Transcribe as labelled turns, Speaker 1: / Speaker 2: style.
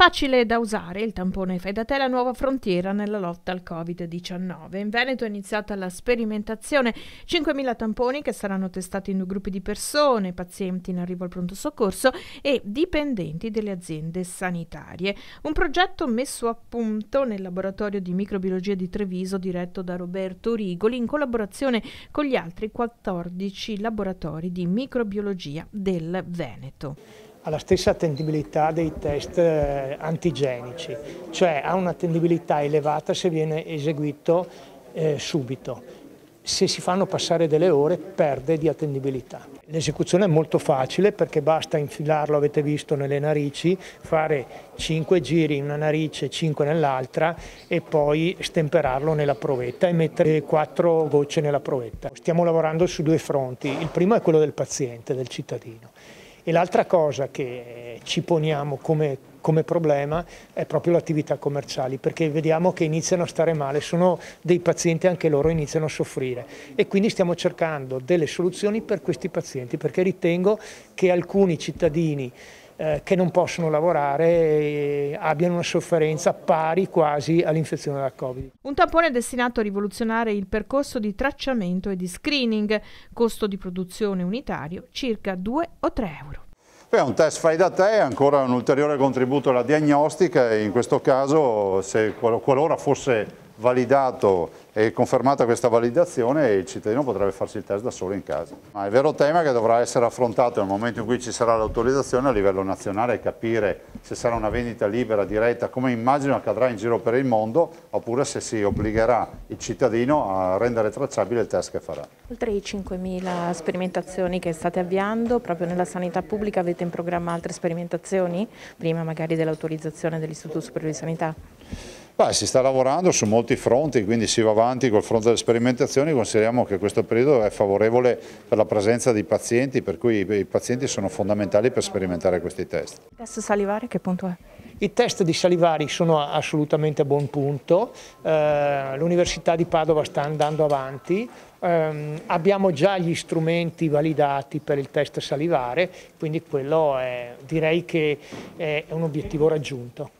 Speaker 1: Facile da usare il tampone Fai da te la nuova frontiera nella lotta al Covid-19. In Veneto è iniziata la sperimentazione, 5.000 tamponi che saranno testati in due gruppi di persone, pazienti in arrivo al pronto soccorso e dipendenti delle aziende sanitarie. Un progetto messo a punto nel laboratorio di microbiologia di Treviso diretto da Roberto Rigoli in collaborazione con gli altri 14
Speaker 2: laboratori di microbiologia del Veneto alla stessa attendibilità dei test eh, antigenici, cioè ha un'attendibilità elevata se viene eseguito eh, subito. Se si fanno passare delle ore perde di attendibilità. L'esecuzione è molto facile perché basta infilarlo, avete visto, nelle narici, fare 5 giri in una narice e 5 nell'altra e poi stemperarlo nella provetta e mettere 4 gocce nella provetta. Stiamo lavorando su due fronti, il primo è quello del paziente, del cittadino e l'altra cosa che ci poniamo come, come problema è proprio le attività commerciali, perché vediamo che iniziano a stare male, sono dei pazienti anche loro iniziano a soffrire e quindi stiamo cercando delle soluzioni per questi pazienti, perché ritengo che alcuni cittadini eh, che non possono lavorare e abbiano una sofferenza pari quasi all'infezione da Covid.
Speaker 1: Un tampone destinato a rivoluzionare il percorso di tracciamento e di screening, costo di produzione unitario circa 2 o 3 euro.
Speaker 3: Beh, un test fai da te è ancora un ulteriore contributo alla diagnostica e in questo caso se, qualora fosse validato e confermata questa validazione il cittadino potrebbe farsi il test da solo in casa. Ma il vero tema che dovrà essere affrontato nel momento in cui ci sarà l'autorizzazione a livello nazionale è capire se sarà una vendita libera, diretta, come immagino accadrà in giro per il mondo, oppure se si obbligherà il cittadino a rendere tracciabile il test che farà.
Speaker 1: Oltre i 5.000 sperimentazioni che state avviando, proprio nella sanità pubblica avete in programma altre sperimentazioni, prima magari dell'autorizzazione dell'Istituto Superiore di Sanità?
Speaker 3: Beh, si sta lavorando su molti fronti, quindi si va avanti avanti col fronte delle sperimentazioni consideriamo che questo periodo è favorevole per la presenza di pazienti, per cui i pazienti sono fondamentali per sperimentare questi test.
Speaker 2: Il test salivare che punto è? I test di salivari sono assolutamente a buon punto, eh, l'Università di Padova sta andando avanti, ehm, abbiamo già gli strumenti validati per il test salivare, quindi quello è, direi che è un obiettivo raggiunto.